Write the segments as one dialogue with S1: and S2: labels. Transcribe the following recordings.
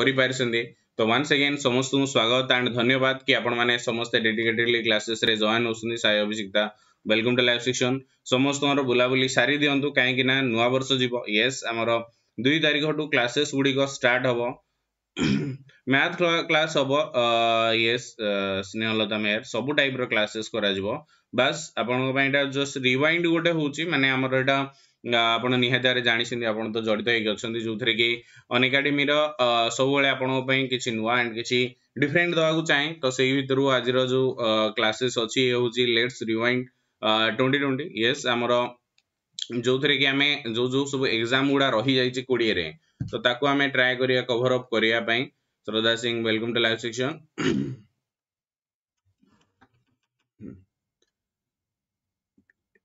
S1: କରିପାରିଛନ୍ତି ତ once again ସମସ୍ତଙ୍କୁ ସ୍ୱାଗତ ଆଣ୍ଡ ଧନ୍ୟବାଦ କି ଆପଣମାନେ ସମସ୍ତେ ଡେଡିକେଟେଡଲି କ୍ଲାସେସରେ ଜଏନ୍ ହେଉଛନ୍ତି Sai Abhishikta welcome to live section ସମସ୍ତଙ୍କର ବୁଲାବୁଲି ସାରି ଦିଅନ୍ତୁ କାହିଁକି ନା ନୂଆବର୍ଷ ଯିବ ୟେସ୍ ଆମର ଦୁଇ ତାରିଖଠୁ କ୍ଲାସେସ୍ ଗୁଡ଼ିକ ଷ୍ଟାର୍ଟ ହେବ ମ୍ୟାଥ୍ କ୍ଲାସ୍ ହେବ ୟେସ୍ ସ୍ନେହଲତା ମେୟର ସବୁ ଟାଇପ୍ର କ୍ଲାସେସ୍ କରାଯିବ ବାସ୍ ଆପଣଙ୍କ ପାଇଁ ଏଇଟା ଜଷ୍ଟ ରିୱାଇଣ୍ଡ ଗୋଟେ ହେଉଛି ମାନେ ଆମର ଏଇଟା आपत तो जड़ित सब कि नुआ एंड कि डिफरेन्ट दवा को चाहे तो से भितर आज क्लासेस अच्छी लेट्स रिवैंड ट्वेंटी ट्वेंटी ये आमर जो थे कि आम जो जो सब एग्जाम गुड़ा रही जाए कोड़े रे तो ताकू आम ट्राए करवाई Shraddha Singh welcome to live section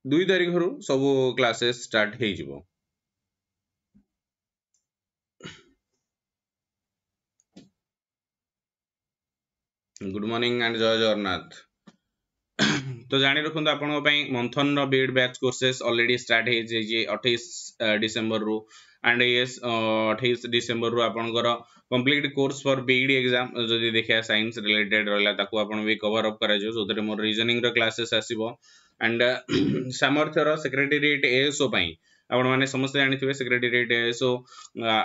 S1: दुई तारीख रु सब क्लासेस स्टार्ट हो गुड मॉर्निंग एंड जय जगन्नाथ तो जाने रखु आप Manthan read batch courses already start अठाई डिसेम्बर रु एंड यस अठाई डिसेम्बर रु आप कंप्लीट कोर्स फॉर बीड एग्जाम जो देखिए साइंस रिलेटेड रहा कवर अप कर रिजनिंग क्लासेस आसो ଆଣ୍ଡ ସାମର୍ଥ୍ୟର ସେକ୍ରେଟେରିଏଟ୍ ଏଏସ୍ଓ ପାଇଁ ଆପଣମାନେ ସମସ୍ତେ ଜାଣିଥିବେ ସେକ୍ରେଟେରିଏଟ୍ ଏଏସ୍ଓ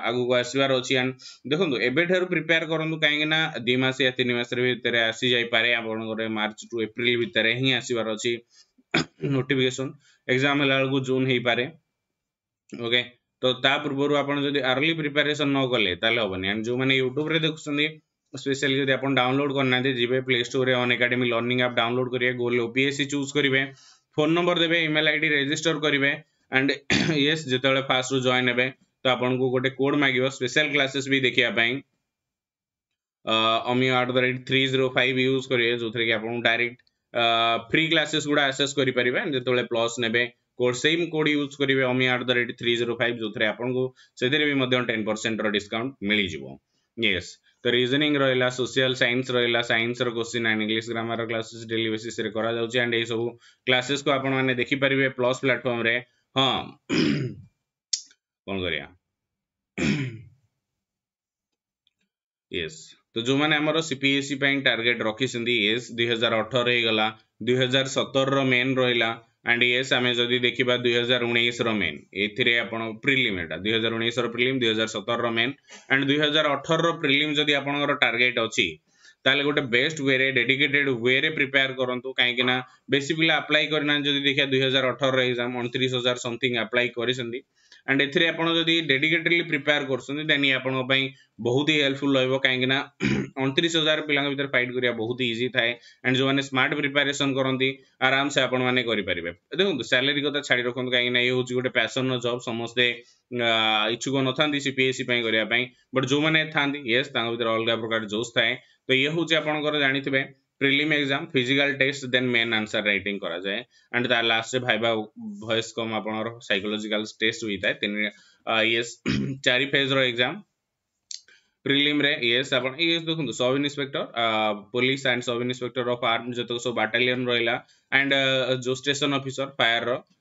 S1: ଆଗକୁ ଆସିବାର ଅଛି ଆଣ୍ଡ ଦେଖନ୍ତୁ ଏବେଠାରୁ ପ୍ରିପେୟାର କରନ୍ତୁ କାହିଁକି ନା ଦୁଇ ମାସ ୟା ତିନି ମାସରେ ଭିତରେ ଆସିଯାଇପାରେ ଆପଣଙ୍କର ମାର୍ଚ୍ଚ ଟୁ ଏପ୍ରିଲ ଭିତରେ ହିଁ ଆସିବାର ଅଛି ନୋଟିଫିକେସନ୍ ଏକ୍ଜାମ୍ ହେଲା ବେଳକୁ ଜୁନ୍ ହେଇପାରେ ଓକେ ତ ତା ପୂର୍ବରୁ ଆପଣ ଯଦି ଆର୍ଲି ପ୍ରିପାରେସନ୍ ନ କଲେ ତାହେଲେ ହେବନି ଆଣ୍ଡ ଯେଉଁମାନେ ୟୁଟ୍ୟୁବରେ ଦେଖୁଛନ୍ତି स्पेशल जब आप डाउनलोड करना जी प्ले स्टोर में अनकाडेमी लर्णिंग आप डाउनलोड करेंगे गोल ओपीएससी चूज करेंगे फोन नंबर देते इमेल आई डी रेजिटर करेंगे एंड ये जिते फास्ट रू जॉन हे तो आपको गोटे कोड माग स्पेशल क्लासेस भी देखापी अमी at the rate three zero five use करेंगे जो थे आप डायरेक्ट फ्री क्लासेस गुड़ा आसेस करें जो प्लस ने कोड सेम कोड यूज करेंगे अमी at the rate three zero five जो थे आपको से टेन परसेंट रिस्काउंट मिल जाए येस तो रिजनिंग रहा सोशियाल सैंस रहा सैंस रोश्चि and English grammar classes daily basis and you classes को आपने देखिपारे प्लस प्लाटफर्म हाँ कौन कर तो जो मैंने सीपीएससी टारगेट रखी दुई हजार अठर हो गला दुई हजार सतर रेन रहा ଆଣ୍ଡ ୟେସ୍ ଆମେ ଯଦି ଦେଖିବା ଦୁଇହଜାର ଉଣେଇଶର ମେନ୍ ଏଥିରେ ଆପଣ ପ୍ରିଲିମ୍ ଏଟା ଦୁଇହଜାର ଉଣେଇଶର ପ୍ରିଲିମ୍ ଦୁଇହଜାର ସତରର ମେନ୍ ଆଣ୍ଡ ଦୁଇହଜାର ଅଠରର ପ୍ରିଲିମ୍ ଯଦି ଆପଣଙ୍କର ଟାର୍ଗେଟ୍ ଅଛି ताले गोटे बेस्ट वे रे डेडिकेटेड वे रे प्रिपेयर करंतु काहे किना बेसी पिला अप्लाई करना जदि देखिया 2018 रे एग्जाम 29000 समथिंग अप्लाई करिसेंदी एंड एथिरे आपण जदि डेडिकेटेडली प्रिपेयर करसेंदी देन ये आपण पई बहुत ही हेल्पफुल रहइबो काहे किना 29000 पिला भीतर फाइट करिया बहुत इजी थाए एंड जो माने स्मार्ट प्रिपरेशन करंती आराम से आपण माने करि परिबे देखंतु सैलरी कथा छाडी रखंतु काहे किना ये होची गोटे पैशन नो जॉब समस्त इच्छुक नथांदी सीपीएससी पई करिया पई बट जो माने थांदी यस तांग भीतर अलग प्रकार जोस थाए তো ଇଏ ହେଉଛି ଆପଣଙ୍କର ଜାଣିଥିବେ prelim exam physical test then main answer writing করা যায় অ্যান্ড তার লাস্টে ভাইবা ভয়েস কম আপনার সাইকোলোজিক্যাল টেস্ট হইଥାଏ তিনি ইয়েস চারি ফেজର এক্সাম প্রিলিমরে ইয়েস আপন ইয়েস দেখুন sub inspector police and sub inspector of arm যেতক সব বাটালিয়ন রহিলা অ্যান্ড যে স্টেশন অফিসর ফায়ারর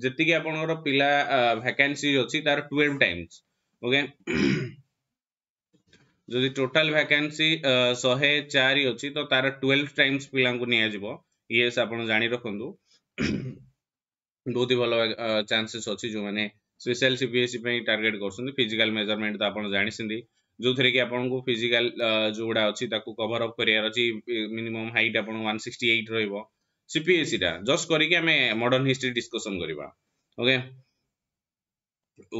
S1: जी आप पा भैकेसी अच्छी तार ट्वेल्व टाइम्स ओके जो टोटाल भैकेसी शहे चार अच्छी तो तार ट्वेल्व टाइम्स पिलाजी ये आप जा रखु बहुत ही भल चेस अच्छी जो मैंने स्पेशल सीपीएससी टार्गेट कर फिजिकाल मेजरमेंट तो आप जानते जो थे कि आपको फिजिकाल जो गुड़ा अच्छी कभरअप कर मिनिमम हाइट आपको सिक्सटी एट रहा CPAC ଟା just କରିକି ଆମେ modern history discussion କରିବା okay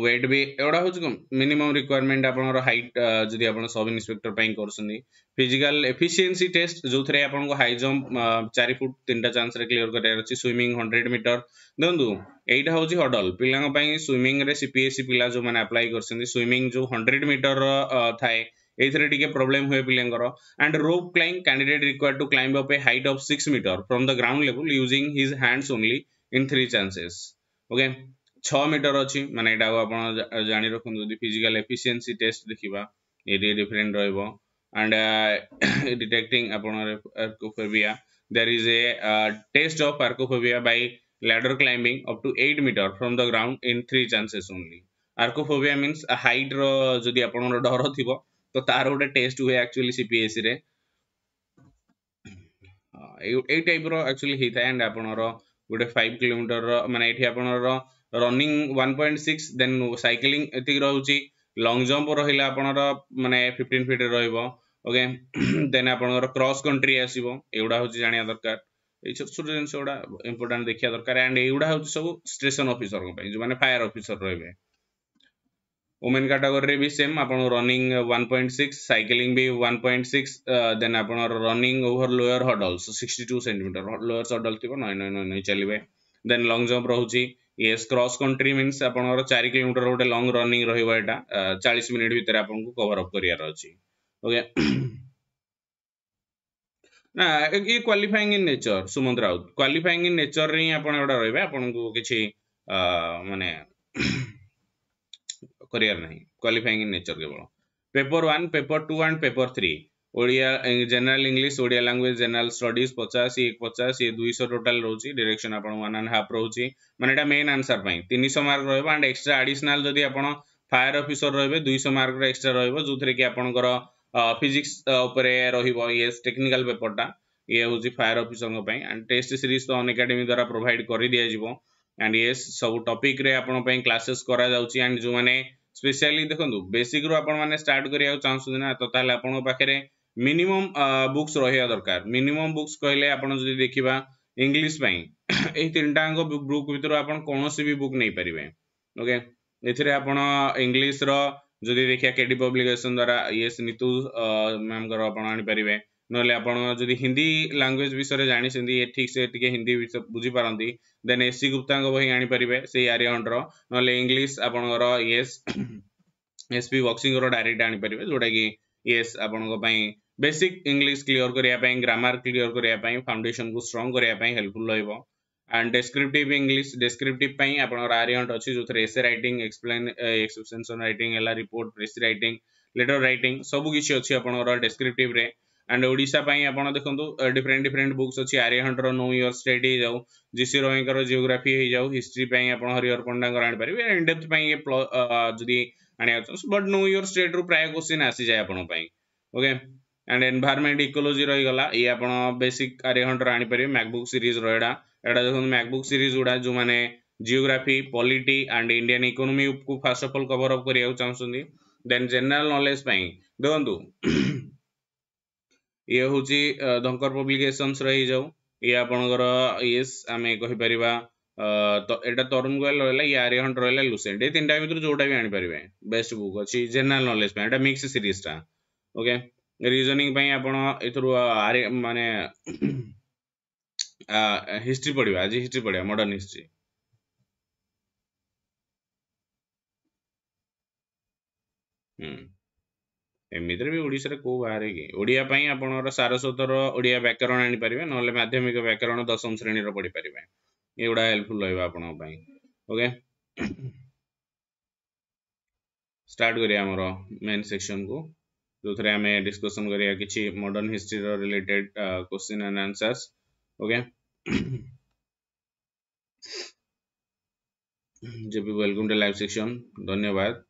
S1: weight ବି ଏଗୁଡ଼ା ହେଉଛି minimum requirement ଆପଣଙ୍କର height ଯଦି ଆପଣ sub inspector ପାଇଁ କରୁଛନ୍ତି physical efficiency test ଯୋଉଥିରେ ଆପଣଙ୍କୁ high jump 4 ଫୁଟ ତିନିଟା chance ରେ clear କରିବାର ଅଛି swimming 100 meter ଦେଖନ୍ତୁ ଏଇଟା ହେଉଛି ହଡଲ ପିଲାଙ୍କ ପାଇଁ swimming ରେ CPAC ପିଲା ଯୋଉମାନେ apply କରିଛନ୍ତି swimming ଯୋଉ 100 meter ର ଥାଏ ये टिके प्रॉब्लम हुए पिलेंगरो and rope climb candidate required to climb up a height of six metre from the ground level using his hands only in three chances okay छ मीटर अच्छी माने एटा को आपण जानि रखन फिजिकल एफिशिएंसी टेस्ट देखिबा ये डिफरेंट रहइबो and detecting is a test of आर्कोफोबिया by ladder climbing up to eight metre from the ground in 3 chances only आर्कोफोबिया मींस हाइट रो जदी आपण डर थिबो ତ ତାର ଗୋଟେ ଟେଷ୍ଟ ହୁଏ ଆକ୍ଚୁଆଲି ସିପିଏସ୍ସିରେ ଏଇ ଟାଇପ୍ର ଆକ୍ଚୁଆଲି ହେଇଥାଏ ଆଣ୍ଡ ଆପଣଙ୍କର ଗୋଟେ ଫାଇଭ କିଲୋମିଟରର ମାନେ ଏଠି ଆପଣଙ୍କର running one point six then cycling ଏତିକି ରହୁଛି ଲଙ୍ଗ ଜମ୍ପ ରହିଲା ଆପଣଙ୍କର ମାନେ ଫିଫ୍ଟିନ୍ ଫିଟ୍ ରହିବ ଓକେ ଦେନ୍ ଆପଣଙ୍କର କ୍ରସ୍ କଣ୍ଟ୍ରି ଆସିବ ଏଗୁଡ଼ା ହେଉଛି ଜାଣିବା ଦରକାର ଏଇ ଛୋଟ ଛୋଟ ଜିନିଷ ଗୁଡ଼ା ଇମ୍ପୋର୍ଟାଣ୍ଟ ଦେଖିବା ଦରକାର ଆଣ୍ଡ ଏଗୁଡ଼ା ହେଉଛି ସବୁ ଷ୍ଟେସନ୍ ଅଫିସରଙ୍କ ପାଇଁ ଯେଉଁମାନେ ଫାୟାର ଅଫିସର ରହିବେ वुमेन काटागोरी भी सेम आप रनिंग 1.6 साइकिलिंग भी 1.6 देन आप running over lower hurdles 62 centimetre lower hurdle थी नई नई नई नई चलिए देन लंग जम्प रोचे यस क्रॉस कंट्री मीन्स आप चार किलोमीटर गोटे लंग रनिंग रहा चालीस मिनिट भितर आपको कवर अप करार अच्छे ओके ନା ଇଏ qualifying in nature Sumanta Raut qualifying in ନେଚରରେ ହିଁ ଆପଣ ଏଗୁଡ଼ା ରହିବେ ଆପଣଙ୍କୁ କିଛି ମାନେ करियर ना क्वाफाइंग इन नेचर केवल paper one paper two and paper three Odia general English Odia language general studies पचास ये पचास ये दुई टोटाल रोचे डिरेक्शन आप एंड हाफ रोच मैंने मेन आनसर पर तीन शौ मार्क रोह आंड एक्सट्रा आडिशनाल जब आप फायर अफिसर रोहे दुई मार्क एक्सट्रा रोज जो थे कि आपंकर फिजिक्स तो रे टेक्निकाल पेपरटा ये हूँ fire officer and test series तो अनकाडेमी द्वारा प्रोभाइड कर दिज्व एंड ये सब टपिक्रे क्लासेस कराऊँच एंड जो मैंने ସ୍ପେଶାଲି ଦେଖନ୍ତୁ ବେସିକ୍ରୁ ଆପଣମାନେ ଷ୍ଟାର୍ଟ କରିବାକୁ ଚାହୁଁଛନ୍ତି ନା ତ ତାହେଲେ ଆପଣଙ୍କ ପାଖରେ ମିନିମମ୍ ବୁକ୍ସ ରହିବା ଦରକାର ମିନିମମ୍ ବୁକ୍ସ କହିଲେ ଆପଣ ଯଦି ଦେଖିବା ଇଂଲିଶ ପାଇଁ ଏହି ତିନିଟାଙ୍କ ବୁକ୍ ଭିତରୁ ଆପଣ କୌଣସି ବି ବୁକ୍ ନେଇପାରିବେ ଓକେ ଏଥିରେ ଆପଣ ଇଂଲିଶର ଯଦି ଦେଖିବା କେଡି ପବ୍ଲିକେସନ ଦ୍ୱାରା ଇଏସ୍ ନିତୁ ମ୍ୟାମ୍ଙ୍କର ଆପଣ ଆଣିପାରିବେ ना आपत हिंदी लांगुएज विषय जानते ये ठीक से टे हिंदी बुझीपारती देन एस सी गुप्ता बही आनीपर से आर्यन रंग्लीश आपर इस एस पी बक्सी डायरेक्ट आनी आनीपर जोटा कि ये आप बेसिक इंग्लीश क्लीअर करने ग्रामार क्लीअर करने फाउंडेसन को स्ट्रंग करने हेल्पफुल रोक एंड डेस्क्रिप्ट इंग्लीश डेस्क्रिप्ट आप आर्यट अच्छी जो थे essay write explain expansion write है report press write letter write सबकि अच्छी आप डेस्क्रिप्टिव्रे ଆଣ୍ଡ ଓଡ଼ିଶା ପାଇଁ ଆପଣ ଦେଖନ୍ତୁ ଡିଫରେଣ୍ଟ ଡିଫରେଣ୍ଟ ବୁକ୍ସ ଅଛି ଆର୍ଯ୍ୟଭଟ୍ଟର ନୋ ୟର୍ ଷ୍ଟେଟ୍ ହେଇଯାଉ ଜି ସି ରୋହିଙ୍କର ଜିଓଗ୍ରାଫି ହେଇଯାଉ ହିଷ୍ଟ୍ରି ପାଇଁ ଆପଣ ହରିହର ପଣ୍ଡାଙ୍କର ଆଣିପାରିବେ ଇନଡେପ୍ଥ ପାଇଁ ଯଦି ଆଣିବାକୁ ବଟ୍ ନୋ ୟର୍ ଷ୍ଟେଟ୍ରୁ ପ୍ରାୟ କୋଶ୍ଚିନ୍ ଆସିଯାଏ ଆପଣଙ୍କ ପାଇଁ ଓକେ ଆଣ୍ଡ ଏନଭାରମେଣ୍ଟ ଇକୋଲୋଜି ରହିଗଲା ଇଏ ଆପଣ ବେସିକ୍ ଆର୍ଯ୍ୟଭଟ୍ଟର ଆଣିପାରିବେ ମ୍ୟାକବୁକ୍ ସିରିଜ୍ର ଏଇଟା ଏଇଟା ଦେଖନ୍ତୁ ମ୍ୟାକବୁକ୍ ସିରିଜ୍ ଗୁଡ଼ା ଯେଉଁମାନେ ଜିଓଗ୍ରାଫି ପଲିଟି ଆଣ୍ଡ ଇଣ୍ଡିଆନ୍ ଇକୋନୋମିକୁ first of all cover up କରିବାକୁ ଚାହୁଁଛନ୍ତି ଦେନ୍ ଜେନେରାଲ୍ ନଲେଜ୍ ପାଇଁ ଦେଖନ୍ତୁ ଇଏ ହେଉଛି ଧଙ୍କର ପବ୍ଲିକେସନ୍ସ ରହିଯାଉ ଇଏ ଆପଣଙ୍କର ୟେସ୍ ଆମେ କହିପାରିବା ତ ଏଇଟା ତରୁଣ ଗୋଏଲ ରହିଲା ଇଏ ଆର୍ଯ୍ୟହଣ୍ଟ ରହିଲା ଲୁସେଣ୍ଟ ଏଇ ତିନିଟା ଭିତରୁ ଯୋଉଟା ବି ଆଣିପାରିବେ ବେଷ୍ଟ ବୁକ୍ ଅଛି ଜେନେରାଲ ନଲେଜ ପାଇଁ ଏଇଟା ମିକ୍ସ ସିରିଜଟା ଓକେ ରିଜନିଂ ପାଇଁ ଆପଣ ଏଥିରୁ ମାନେ ହିଷ୍ଟ୍ରି ପଢିବା ଆଜି ହିଷ୍ଟ୍ରି ପଢିବା ମଡର୍ନ ହିଷ୍ଟ୍ରି ହୁଁ एमती भी ओडार कौ बाहर कि ओडियापाई आप सारस्वतर ओडिया व्याकरण आनी पारे ना माध्यमिक व्याकरण दशम श्रेणी पढ़ी पारे ये गुड़ा हेल्पफुल रहा आप ओके स्टार्ट कर मेन सेक्शन को जो थे आम डिस्कसन कराया modern history related question and answers okay JP welcome to live section धन्यवाद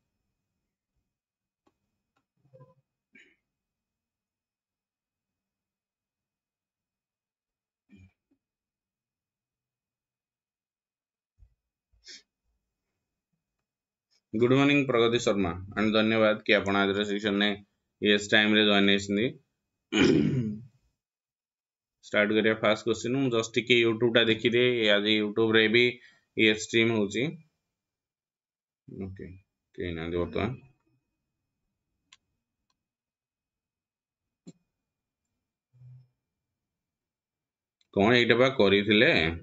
S1: good morning Pragati Sharma and धन्यवाद कि आप आज सेक्शन ने ये टाइम जॉन स्टार्ट कर फास्ट क्वेश्चन जस्ट टे यूट्यूबा देखिए आज यूट्यूब्रे भी ये स्ट्रीम ओके कौन ये करें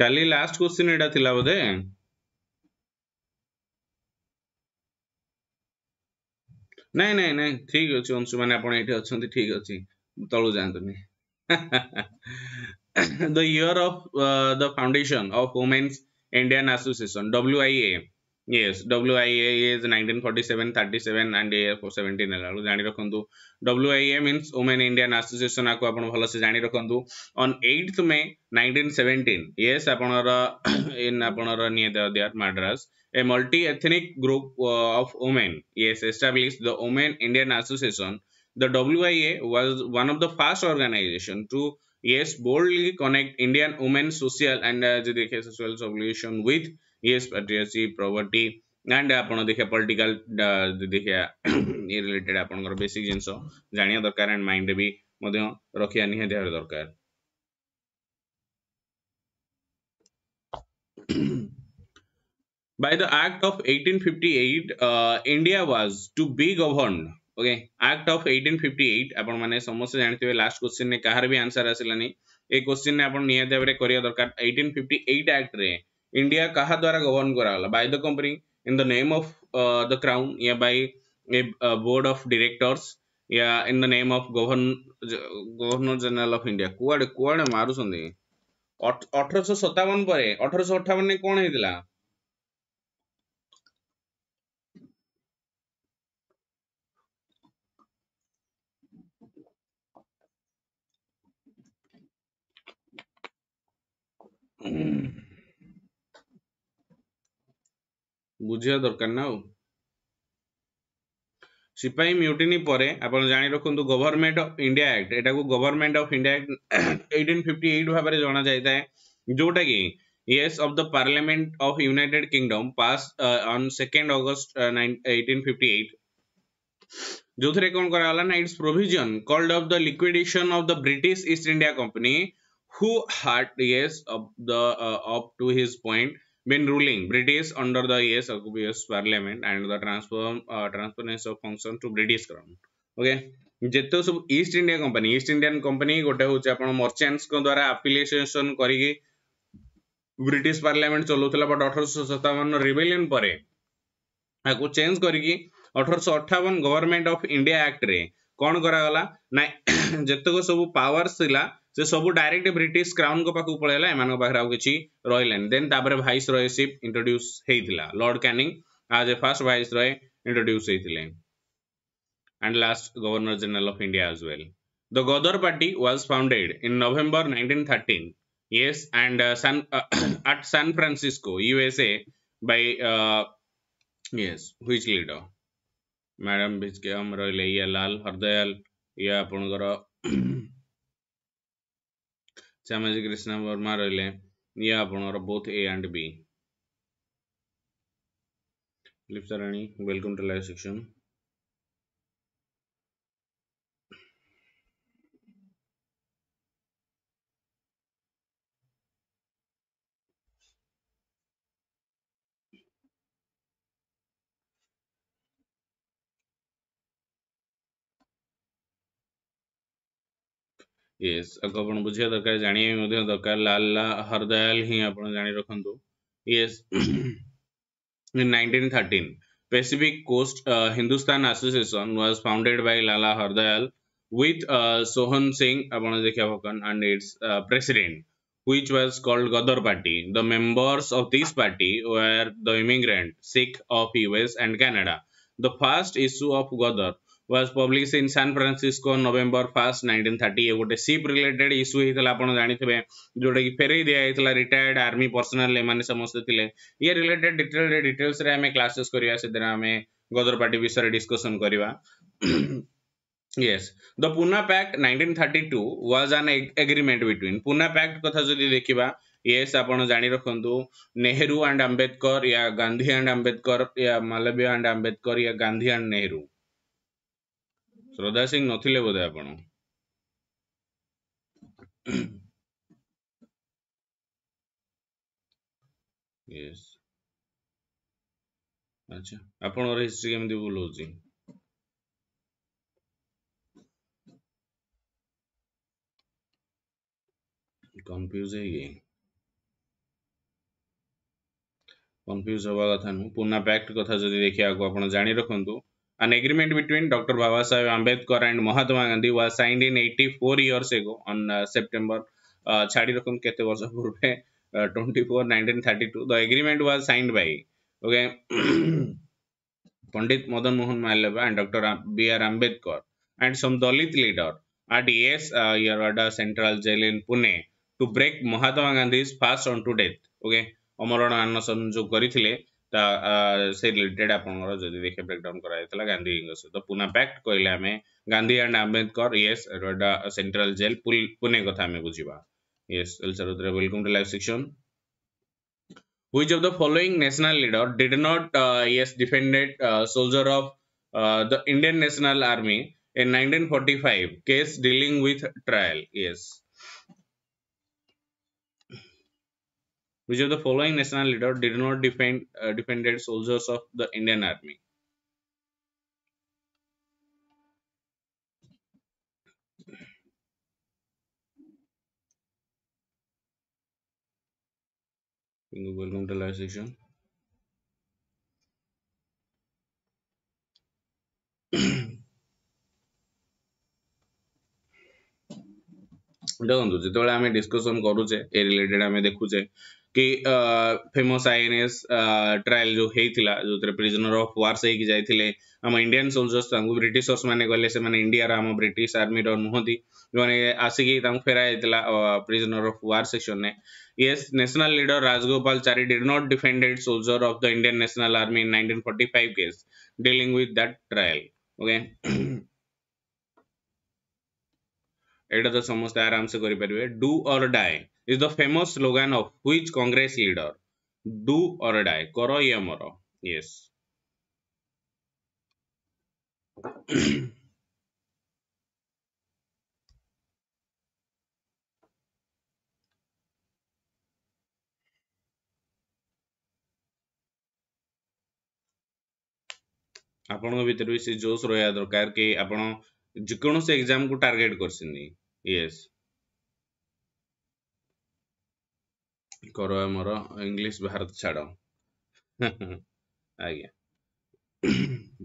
S1: କାଲି ଲାଷ୍ଟ কোশ্চিন ଏଇଟା ଥିଲା ବୋଧେ ନାଇଁ ନାଇଁ ନାଇଁ ଠିକ ଅଛି ଅଂଶୁମାନେ ଆପଣ ଏଇଠି ଅଛନ୍ତି ଠିକ ଅଛି ତଳୁ ଯାଆନ୍ତୁନି the year of uh, the foundation of women's indian association wia Yes, WIA is 1947, 37 and AF 17. WIA means Women Indian Association. On 8th May 1917, yes, upon our in upon our near Madras, a multi ethnic group uh, of women, yes, established the Women Indian Association. The WIA was one of the first organizations to, yes, boldly connect Indian women social and uh, social solution with. is patriarchy poverty and आप देखिए political देखिए ये related आप basic जिनस जाना दरकार and mind भी रखा निहती दरकार By the Act of 1858, uh, India was to be governed. Okay, Act of 1858. अपन माने समस्त जानते हुए लास्ट क्वेश्चन ने कहार भी आंसर नहीं. ए क्वेश्चन ने अपन नियत भाबरे करिया दरकार 1858 एक्ट रे इंडिया कहा द्वारा गवर्न कराला by the company in the name of the crown या बाय बोर्ड ऑफ डायरेक्टर्स या in the name of governor general of India कुआडे कुआडे मारु संदे अठरश सतावन पर अठरश अठावन ने कौन है mm ବୁଝିବା ଦରକାର ନା ଆଉ ସିପାହୀ ମ୍ୟୁଟିନି ପରେ ଆପଣ ଜାଣି ରଖନ୍ତୁ ଗଭର୍ଣ୍ଣମେଣ୍ଟ ଅଫ୍ ଇଣ୍ଡିଆ ଆକ୍ଟ ଏଟାକୁ government of India act eighteen fifty eight ଭାବରେ ଜଣାଯାଇଥାଏ ଯୋଉଟାକି yes of the parliament of united kingdom passed uh, on 2nd august uh, 1858 जोथरे कौन करा होला ना it's provision called of the liquidation of the British East India company who heart yes of the up to his point been ruling British under the yes occupies parliament and the transform uh, transference of function to British crown. Okay. ଯେତେ ସବୁ East India company East Indian company ଗୋଟେ ହଉଛି ଆପଣ ମର୍ଚାଣ୍ଟଙ୍କ ଦ୍ୱାରା application କରିକି British parliament ଚଲାଉଥିଲା but ଅଠରଶହ ସତାବନ rebellion ପରେ ଆକୁ ଚେଞ୍ଜ କରିକି ଅଠରଶହ ଅଠାବନ ଗଭର୍ଣ୍ଣମେଣ୍ଟ ଅଫ୍ ଇଣ୍ଡିଆ ଆକ୍ଟରେ କ'ଣ କରାଗଲା ନା ଯେତେକ ସବୁ ପାୱାର୍ସ ଥିଲା ସେ ସବୁ ଡାଇରେକ୍ଟ ବ୍ରିଟିଶ କ୍ରାଉନଙ୍କ ପାଖକୁ ପଳେଇଲା ଏମାନଙ୍କ ପାଖରେ ଆଉ କିଛି ରହିଲାନି ଦେନ୍ ତାପରେ ଭାଇସ୍ ରୟସିପ୍ ଇଣ୍ଟ୍ରୋଡ୍ୟୁସ୍ ହେଇଥିଲା lord Canning as a first viceroy introduce ହେଇଥିଲେ and last governor general of India as well the Gadar party was founded in November nineteen thirteen yes and uh, san uh, at san francisco usa by uh, yes which leader madam biscam royle ya lal hardayal ya apanakar Shyamji Varma ರೊಯ್ಲೆ ये आपणर both A and B Lipsarani welcome to live section yes आगे दरकार जाना दरकार लाल हरदयाल हि आप जा रखु yes coast Hindustan association was founded by Lala Hardayal with Sohan Singh आप देखा पकन and its president which was called Gadar party the members of this party were the immigrant Sikh of US and Canada the first issue of Gadar was published in San Francisco November 1st 1938 ଗୋଟେ ship related issue ହେଇଥିଲା ଆପଣ ଜାଣିଥିବେ ଯୋଉଟା କି ଫେରେଇ ଦିଆ ହେଇଥିଲା retired army personnel ଏମାନେ ସମସ୍ତେ ଥିଲେ ये related detailed details ରେ ଆମେ classes କରିବା ସେଥିରେ ଆମେ ଗଦରପାଟି ବିଷୟରେ discussion କରିବା yes the puna pact 1932 was an agreement between puna pact କଥା ଯଦି ଦେଖିବା yes ଆପଣ ଜାଣି ରଖନ୍ତୁ ନେହେରୁ ଆଣ୍ଡ ଆମ୍ବେଦକର ୟା ଗାନ୍ଧୀ ଆଣ୍ଡ ଆମ୍ବେଦକର ୟା ମାଲବୀୟ ଆଣ୍ଡ ଆମ୍ବେଦକର ୟା ଗାନ୍ଧୀ ଆଣ୍ଡ ନେହେରୁ ଶ୍ରଦ୍ଧା ସିଂ ନଥିଲେ ବୋଧେ ଆପଣ ୟେସ୍ ଆଚ୍ଛା ଆପଣଙ୍କର ହିଷ୍ଟ୍ରି କେମିତି ଭୁଲ ହେଉଛି କନଫ୍ୟୁଜ୍ ହେଇଗଲି କନଫ୍ୟୁଜ୍ ହେବା କଥା ନୁହଁ ପୁନା ପ୍ୟାକ୍ଟ କଥା ଯଦି ଦେଖିବାକୁ ଆପଣ ଜାଣି ରଖନ୍ତୁ An agreement between Dr. Babasaheb Ambedkar and Mahatma Gandhi was signed in 84 years ago on uh, September uh, छाड़ी रकम कहते वर्ष पूर्वे twenty four nineteen thirty two the agreement was signed by okay Pandit and some Dalit leader at yes uh, Yerwada Central Jail in Pune to break Mahatma Gandhi's fast on to death. Okay, অমরণ আন্দোলন ସେ related ଆପଣଙ୍କର ଯଦି ଦେଖିବେ breakdown କରାଯାଇଥିଲା ଗାନ୍ଧୀଙ୍କ ସହିତ ପୁନା pact କହିଲେ ଆମେ Gandhi and Ambedkar yes central jail Pune କଥା ଆମେ ବୁଝିବା ୟେସ୍ ଏଲ୍ ସରୁଦ୍ର welcome to live section which of the following national leader did not uh, yes defended uh, soldier of uh, the indian national army in 1945 case dealing with trial yes Which of the following national leader did not defend uh, defended soldiers of the Indian Army? Welcome to live session. ଦେଖନ୍ତୁ ଯେତେବେଳେ ଆମେ discussion କରୁଛେ ଏ related ଆମେ ଦେଖୁଛେ कि famous S trial जो होता जो प्रिजनर अफ वार से ही जाए आम इंडियन सोल्जर्स ब्रिटर्स मैंने गले इंडिया आम ब्रिटिश आर्मी रुहति जो मैंने आसिकी फेराइला प्रिजनर ऑफ वार सेक्शन ने ये national leader Rajagopalachari did not defended soldier of the Indian national army nineteen forty case dealing trial okay एटा तो समस्त आराम से करेंगे do or die is the famous slogan of which Congress leader do or die कर ये मर ये आपण भी जोश रहा दरकार कि आपण एग्जाम को टार्गेट कर सिंदी। years କର ଆମର ଇଂଲିଶ ଭାରତ ଛାଡ଼ ଆଜ୍ଞା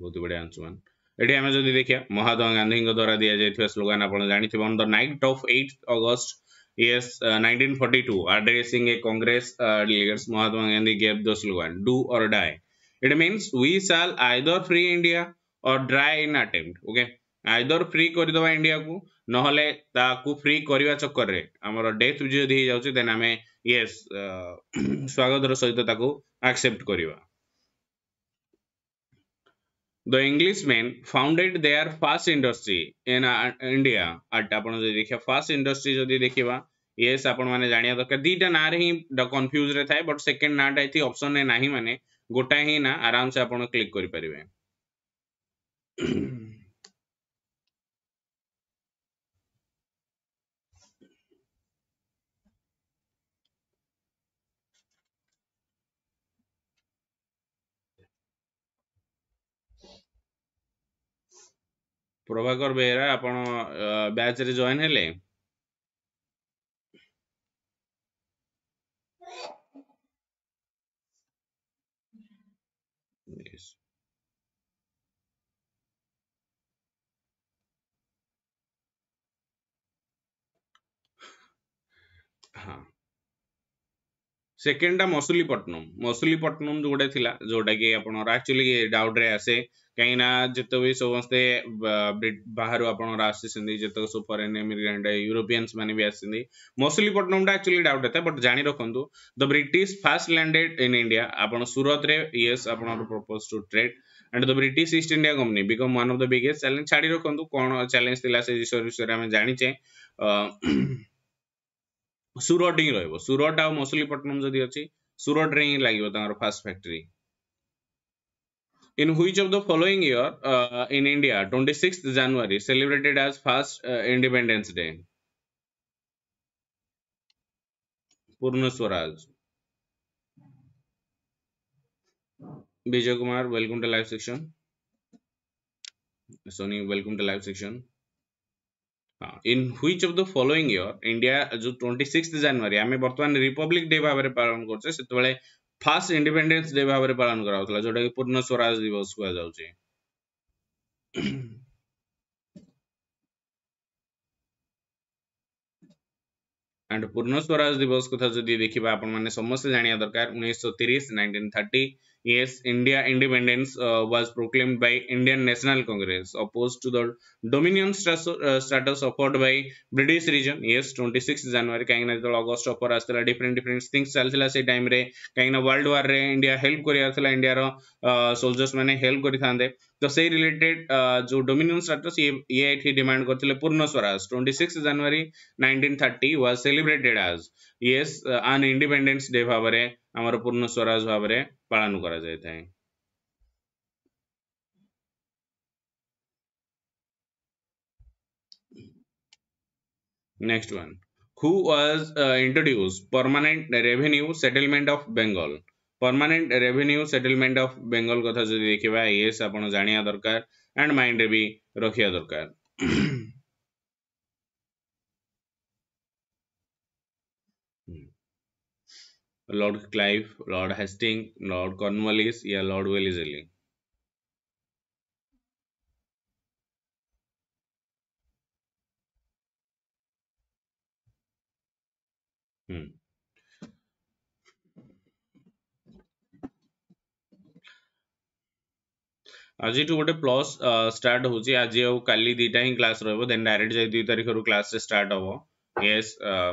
S1: ବହୁତ ବଢ଼ିଆ ଆନ୍ସର ମାନ ଏଠି ଆମେ ଯଦି ଦେଖିବା ମହାତ୍ମା ଗାନ୍ଧୀଙ୍କ ଦ୍ୱାରା ଦିଆଯାଇଥିବା ସ୍ଲୋଗାନ ଆପଣ ଜାଣିଥିବେ on the night of eight August years nineteen forty two addressing a Congress delegates Mahatma Gandhi gave the slogan do or die it means we shall either free India or die in attempt okay either free କରିଦେବା ଇଣ୍ଡିଆକୁ ନହେଲେ ତାକୁ free କରିବା ଚକ୍କରରେ ଆମର death ଯଦି ହେଇଯାଉଛି ଦେନ୍ ଆମେ Yes ସ୍ୱାଗତର ସହିତ ତାକୁ ଆକ୍ସେପ୍ଟ କରିବା the Englishmen founded their first industry in India at ଆପଣ ଯଦି ଦେଖିବା ଫାଷ୍ଟ ଇଣ୍ଡଷ୍ଟ୍ରି ଯଦି ଦେଖିବା ୟେସ୍ ଆପଣମାନେ ଜାଣିବା ଦରକାର ଦୁଇଟା ନାଁରେ ହିଁ କନଫ୍ୟୁଜରେ ଥାଏ ବଟ୍ ସେକେଣ୍ଡ ନାଁଟା ଏଠି ଅପସନରେ ନାହିଁ ମାନେ ଗୋଟାଏ ହିଁ ନା ଆରାମସେ ଆପଣ କ୍ଲିକ୍ କରିପାରିବେ প্রভাকর ବେହେରା ଆପଣ ବ୍ୟାଚରେ ଜଏନ୍ ହେଲେ ହଁ ସେକେଣ୍ଡଟା ମସୁଲିପଟନମ୍ ମସୁଲିପଟନମ୍ ଯୋଉଟା ଥିଲା ଯୋଉଟା କି ଆପଣଙ୍କର ଆକ୍ଚୁଆଲି ଡାଉଟରେ ଆସେ କାହିଁକିନା ଯେତେ ବି ସମସ୍ତେ ବାହାରୁ ଆପଣ ଆସିଛନ୍ତି ଯେତେକ ସବୁ ଫରେନ୍ ଇମିଗ୍ରାଣ୍ଟ ୟୁରୋପିଆନ୍ସ ମାନେ ବି ଆସିଛନ୍ତି ମସୁଲିପଟନମଟା ଆକ୍ଚୁଆଲି ଡାଉଟ୍ ଥାଏ ବଟ୍ ଜାଣି ରଖନ୍ତୁ the British first landed in India ଆପଣ ସୁରତରେ ୟେସ୍ ଆପଣଙ୍କର propose to trade and the British East India company become one of the biggest challenge ଛାଡ଼ି ରଖନ୍ତୁ କ'ଣ ଚ୍ୟାଲେଞ୍ଜ ଥିଲା ସେ ବିଷୟରେ ଆମେ ଜାଣିଛେ ସୁରଟ ହିଁ ରହିବ ସୁରଟ ଆଉ ମସୁଲିପଟନମ୍ ଯଦି ଅଛି ସୁରଟରେ ହିଁ ଲାଗିବ ତାଙ୍କର first factory In which of the following year uh, in India, 26th January celebrated as first uh, Independence Day? Purna Bijay Kumar, welcome to live section. Sony, welcome to live section. Uh, in which of the in which of the following year India যে twenty six January আমি বর্তমান republic day ভাবে পালন করছে সেতবে first independence day ଭାବରେ ପାଳନ କରାହଉଥିଲା ଯୋଉଟାକି ପୂର୍ଣ୍ଣ ସ୍ୱରାଜ ଦିବସ କୁହାଯାଉଛି ଆଣ୍ଡ ପୂର୍ଣ୍ଣ ସ୍ୱରାଜ ଦିବସ କଥା ଯଦି ଦେଖିବା ଆପଣମାନେ ସମସ୍ତେ ଜାଣିବା ଦରକାର ଉଣେଇଶହ ତିରିଶ nineteen thirty Yes, India independence uh, was proclaimed by Indian National Congress, opposed to the dominion status uh, offered by British region. Yes, 26 January, कहीं August offer आसला different different things चलଥିଲା से time re कहीं ना World War re India help Korea. आसला India रो uh, soldiers माने help करी थांदे तो से related जो uh, dominion status He ये एठी demand करथिले Purna Swaraj. 26 January 1930 was celebrated as yes an independence day Bhavre आमर पूर्ण स्वराज भाव में पालन कर next one who was introduce permanent revenue settlement of Bengal permanent revenue settlement of Bengal कथा जो देखा ये आप जाना दरकार एंड माइंड भी रखा दरकार lord Clive lord Hasting lord Cornwallis या लॉर्ड Wellesley. Hmm. आज गोटे प्लस स्टार्ट हूँ आज आ काली ही क्लास रोक देन डायरेक्ट जाए दु तारीख रु क्लास स्टार्ट हे ये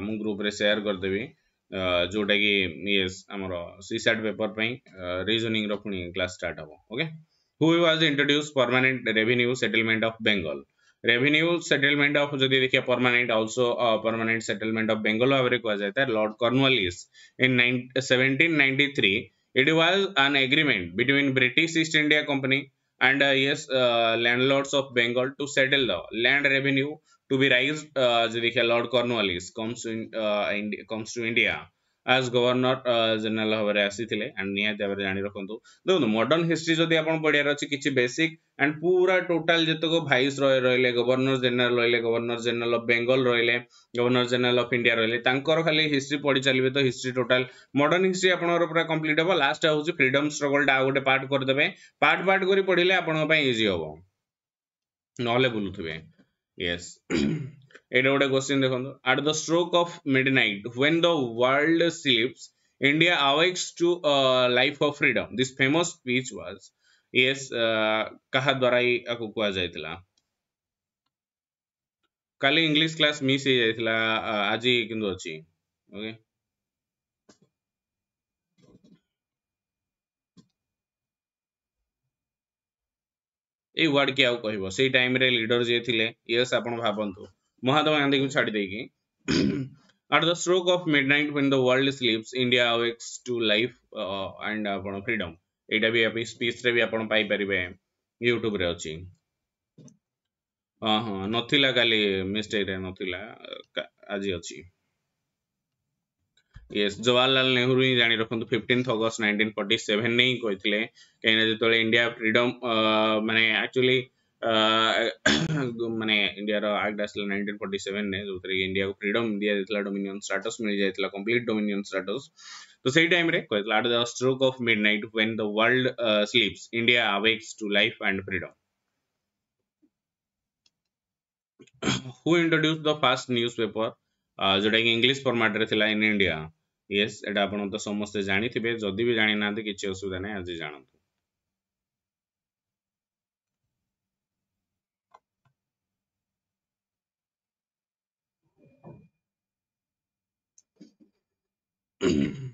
S1: मुझ ग्रुप सेयार करदेवी जोटा कि ये आम सी सैट पेपर पर रिजनिंग रो क्लास स्टार्ट हबो okay who was introduce permanent revenue settlement of Bengal revenue settlement of जो देखिए permanent also permanent settlement of Bengal भाव कह जाता lord Cornwallis in seventeen ninety three it agreement an agreement between British East India company and uh, landlords of Bengal to settle the land revenue to be raised uh, Lord Cornwallis comes in, uh, in, comes to India as governor uh, general ଭାବରେ ଆସିଥିଲେ and ନିହାତି ଭାବରେ ଜାଣି ରଖନ୍ତୁ ଦେଖନ୍ତୁ modern history ଯଦି ଆପଣ ପଢିବାର ଅଛି କିଛି basic ଆଣ୍ଡ ପୁରା total ଯେତେକ ଭାଇସ୍ ରହିଲେ governor general ରହିଲେ ଗଭର୍ଣ୍ଣର general of ବେଙ୍ଗଲ ରହିଲେ governor general of ଇଣ୍ଡିଆ ରହିଲେ ତାଙ୍କର ଖାଲି history ପଢି ଚାଲିବେ ତ ହିଷ୍ଟ୍ରି total ମଡର୍ଣ୍ଣ ହିଷ୍ଟ୍ରି ଆପଣଙ୍କର ପୁରା complete ହେବ ଲାଷ୍ଟ ହେଉଛି freedom struggle ଟା ଆଉ ଗୋଟେ part କରିଦେବେ part part କରି ପଢିଲେ ଆପଣଙ୍କ ପାଇଁ ଇଜି ହେବ ନହେଲେ ବୁଲୁଥିବେ yes ଏଇଟା ଗୋଟେ क्वेश्चन ଦେଖନ୍ତୁ at the stroke of midnight when the world sleeps india awakes to a life of freedom this famous speech was yes uh, କାହା ଦ୍ୱାରା ଏହାକୁ କୁହାଯାଇଥିଲା କାଲି ଇଂଲିଶ କ୍ଲାସ୍ ମିସ୍ ହେଇଯାଇଥିଲା ଆଜି କିନ୍ତୁ ଅଛି ଓକେ ଏଇ ୱାର୍ଡ କିଏ ଆଉ କହିବ ସେଇ ଟାଇମରେ ଲିଡର ଯିଏ ଥିଲେ ୟେସ୍ ଆପଣ ଭାବନ୍ତୁ ମହାତ୍ମା ଗାନ୍ଧୀଙ୍କୁ ଛାଡ଼ି
S2: ଦେଇକି
S1: at the stroke of midnight when the world sleeps india awakes to life uh, and ଆପଣ freedom ଏଇଟା ବି ଆପଣ ସ୍ପିଚ୍ ରେ ବି ଆପଣ ପାଇପାରିବେ ୟୁଟ୍ୟୁବ୍ ରେ ଅଛି ହଁ ହଁ ନଥିଲା କାଲି ମିଷ୍ଟେକ୍ ରେ ନଥିଲା ଆଜି ଅଛି यस जवाहरलाल नेहरू ही जाणी रखंतु 15th अगस्त 1947 नै कहिथिले कहिना जतले इंडिया फ्रीडम माने एक्चुअली माने इंडिया रो एक्ट आसले 1947 ने जतरे इंडिया को फ्रीडम दिया जतला डोमिनियन तो सेही टाइम रे कहिथिला the stroke of midnight when the world sleeps India awakes to life and freedom who introduce the first newspaper जोटा कि इंग्लीश फर्माट्रे इन इंडिया ୟେସ୍ ଏଇଟା ଆପଣ ତ ସମସ୍ତେ ଜାଣିଥିବେ ଯଦି ବି ଜାଣିନାହାନ୍ତି କିଛି ଅସୁବିଧା ନାହିଁ ଆଜି ଜାଣନ୍ତୁ Mm-hmm.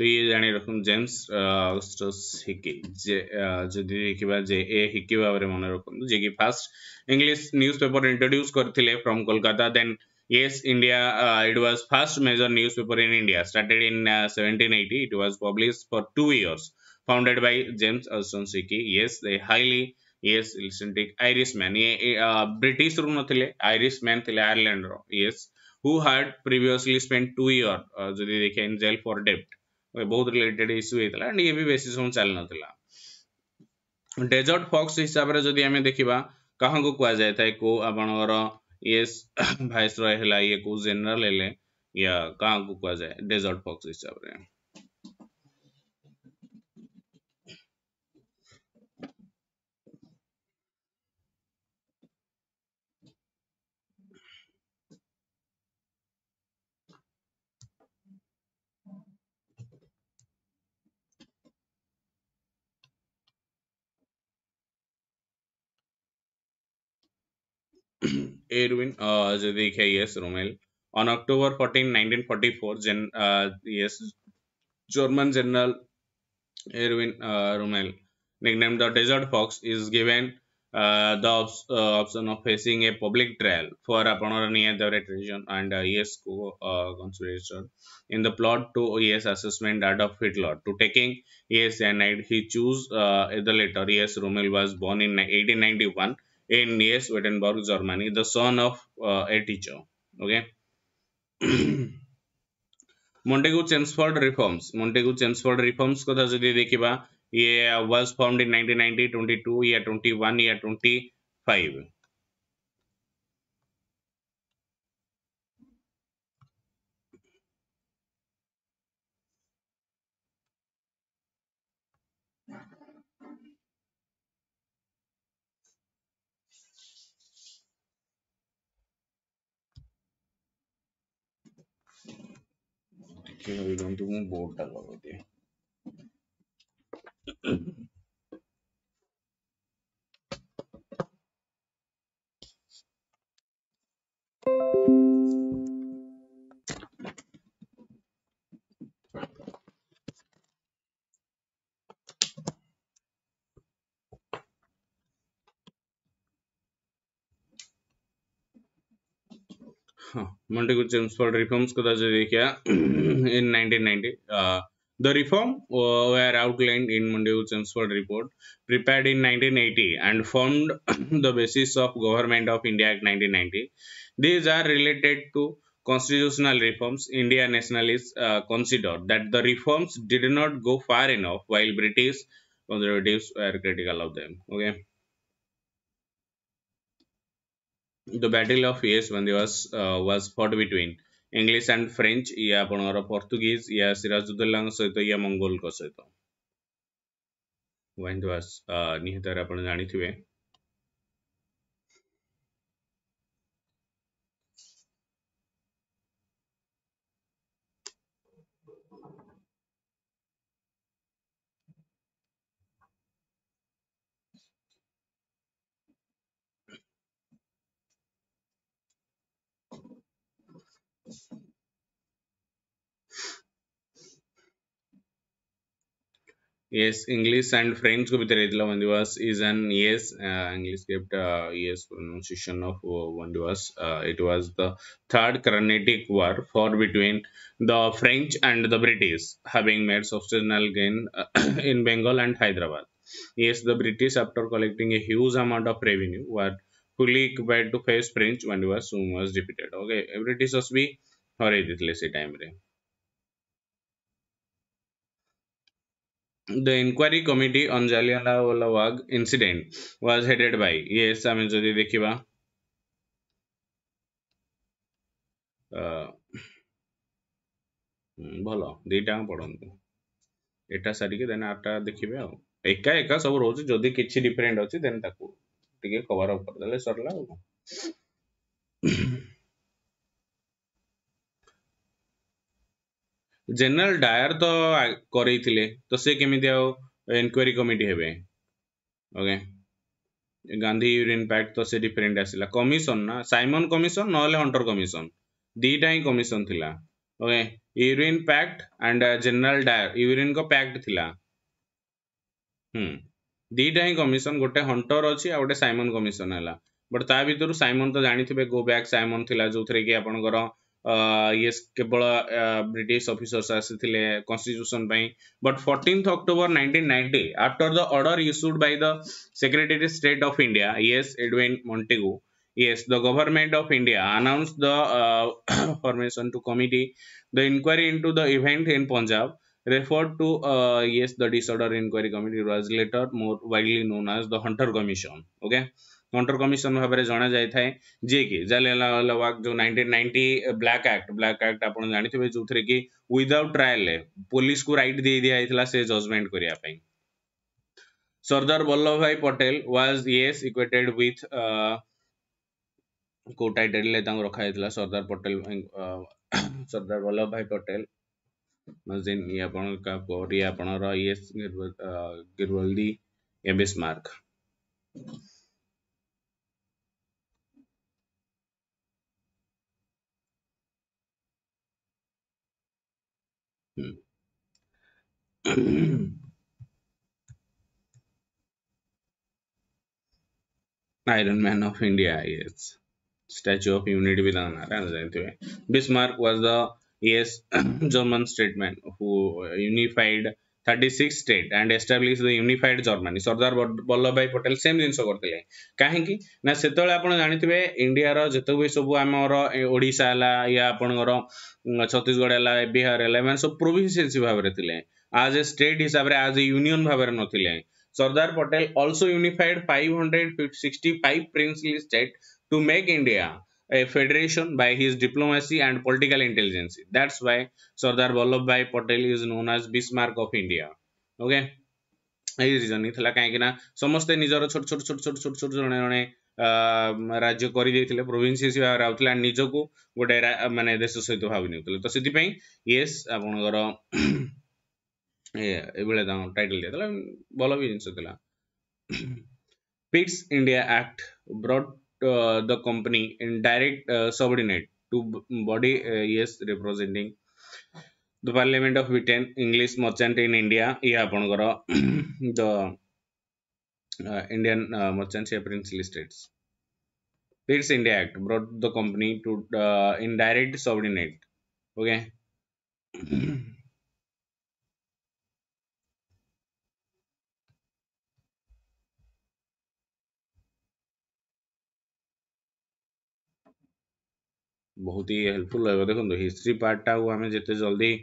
S1: तो ये जाने रखुन जेम्स अगस्टस हिकी जदि देखा जे ए हिकी भाव मन रखु जे कि first English newspaper introduce करते from Kolkata then yes india uh, it was first major newspaper in india started in uh, 1780 it was published for two years founded by james austin Siki. yes they highly yes eccentric irishman ye uh, british ru nathile irishman thile ireland ro yes who had previously spent two year uh, jodi dekhe in jail for debt बहुत related issue होता है ये भी base समय चल ना desert फक्स हिसाब से जब आम देखा कह जाए को आपणर इस भाइस रय है ये को जेनराल या कह जाए डेजर्ट फक्स हिसाब से Erwin, uh, देखिए yes, Rommel. On October 14, 1944, gen, uh, yes, German General Erwin uh, Rommel, nicknamed the Desert Fox, is given uh, the op uh, option of facing a public trial for Apononia the retention and uh, yes co uh, in the plot to yes assessment Adolf Hitler to taking yes and he chose uh, the later. yes Rommel was born in 1891 in Nies, Wittenberg, Germany, the son of uh, a teacher. Okay. Montagu Chelmsford reforms. Montagu Chelmsford reforms को था यदि देखिबा ये was formed in 1990, 22, year 21, year 25.
S2: que no dieron un bordado, de with you.
S1: multiple terms for reforms in 1990. Uh, the reforms uh, were outlined in Montagu Chelmsford report prepared in 1980 and formed the basis of Government of India Act 1990. These are related to constitutional reforms. India nationalists uh, considered that the reforms did not go far enough while British conservatives were critical of them. Okay. the battle of years when there was uh, was fought between english and french या आपणर portuguese या सिराजुद्दौला सहित या Mongol को सहित wind वास निहतर आपण जानिथिबे yes english and french ಗೂ ಬಿತ್ತಿರೈತಿಲ್ಲ ಒಂದು ದಿವಸ is an yes uh, english kept uh, yes pronunciation of uh, uh, it was the third carnatic war for between the french and the british having made substantial gain uh, in bengal and hyderabad yes the british after collecting a huge amount of revenue were fully equipped to face french when was soon was defeated okay british was be ಹೊರೈತಿತ್ಲೆ ಸಿ time ರೀ the inquiry committee on Jallianwala Bagh incident was headed by yes আমি যদি দেখিবা ଭଲ ଦୁଇଟାଙ୍କ ପଢ଼ନ୍ତୁ ଏଟା ସାରିକି ଦେନ୍ ଆରଟା ଦେଖିବେ ଆଉ ଏକା ଏକା ସବୁ ରହୁଛି ଯଦି କିଛି ଡିଫରେଣ୍ଟ ଅଛି ଦେନ୍ ତାକୁ ଟିକେ କଭର ଅପ୍ କରିଦେଲେ ସରିଲା ଆଉ জেনারেল ডায়ার তো করাইলে তো সে কেমিতি আও এনকোয়ারি কমিটি হবে ওকে গান্ধী ইউরিন প্যাক্ট তো সে ডিফরেন্ট আসিলা কমিশন না সাইমন কমিশন নহলে হন্টর কমিশন দুইটা হি কমিশন থিলা okay Irwin pact and general Dyer Irwin কো প্যাক্ট থিলা হুম দুইটা হি কমিশন গোটে হন্টর অছি আর গোটে সাইমন কমিশন হেলা বট তা ভিতর সাইমন তো জানিথিবে গো ব্যাক সাইমন থিলা যোউথরে কি আপনকৰ Uh, yes, ଇଏ କେବଳ ବ୍ରିଟିଶ ଅଫିସର୍ସ ଆସିଥିଲେ କନଷ୍ଟିଚ୍ୟୁସନ ପାଇଁ but fourteenth October nineteen ninety after the order issued the the secretary state of India ଇଏସ୍ Edwin Montagu yes the government of india announced the uh, formation to committee the inquiry into the event in punjab referred to uh, yes the disorder inquiry committee was later more widely known as the hunter commission okay control commission भाव में जना जाए जेकि जालियाला जो nineteen ninety black act black act आप जानते जो थे कि विदाउट ट्राएल पुलिस को रईट दे दिखाई से जजमेंट करने Sardar Vallabhbhai Patel was yes equated with को टाइटल रखा जाता है सर्दार पटेल सर्दार वल्लभ भाई पटेल गिरवल्दी एम स्मार्क Iron Man of India, yes. Statue of Unity with another. Anara. Bismarck was the yes German statesman who unified 36 state and established the unified Germany. Sardar Vallabhbhai Patel same ଜିନିଷ କରିଥିଲେ କାହିଁକି ନା ସେତେବେଳେ ଆପଣ ଜାଣିଥିବେ ଇଣ୍ଡିଆର ଯେତେକ ବି ସବୁ ଆମର ଓଡ଼ିଶା ହେଲା ୟା ଆପଣଙ୍କର ଛତିଶଗଡ଼ ହେଲା ବିହାର ହେଲା ଏମାନେ ସବୁ ପ୍ରୋଭିନ୍ସିଏନ୍ସି ଭାବରେ ଥିଲେ as a state हिसाब रे as a union भाबर नथिले Sardar Patel also unified 565 princely state to make india a federation by his diplomacy and political intelligence that's why sardar vallabhbhai patel is known as bismarck of india okay ଏଇ reason ହିଁ ଥିଲା କାହିଁକିନା ସମସ୍ତେ ନିଜର ଛୋଟ ଛୋଟ ଛୋଟ ଛୋଟ ଛୋଟ ଛୋଟ ଜଣେ ଜଣେ ରାଜ୍ୟ କରିଦେଇଥିଲେ ପ୍ରୋଭିନ୍ସେସ୍ ଭାବରେ ଆଉଥିଲେ ନିଜକୁ ଗୋଟେ ମାନେ ଦେଶ ସହିତ ଭାବି ନେଉଥିଲେ ତ ସେଥିପାଇଁ ୟେସ୍ ଆପଣଙ୍କର Yeah, title එබලදම් ටයිටල් ඇතල බොලව ඉනිසතුලා Pitt's India Act brought uh, the company in direct uh, subordinate to body uh, yes representing the parliament of britain english merchant in india ye apankar the indian uh, merchants appearance listed Pitt's India Act brought the company to uh, in direct subordinate okay बहुत ही helpful रहा देखो history part को आम जिते जल्दी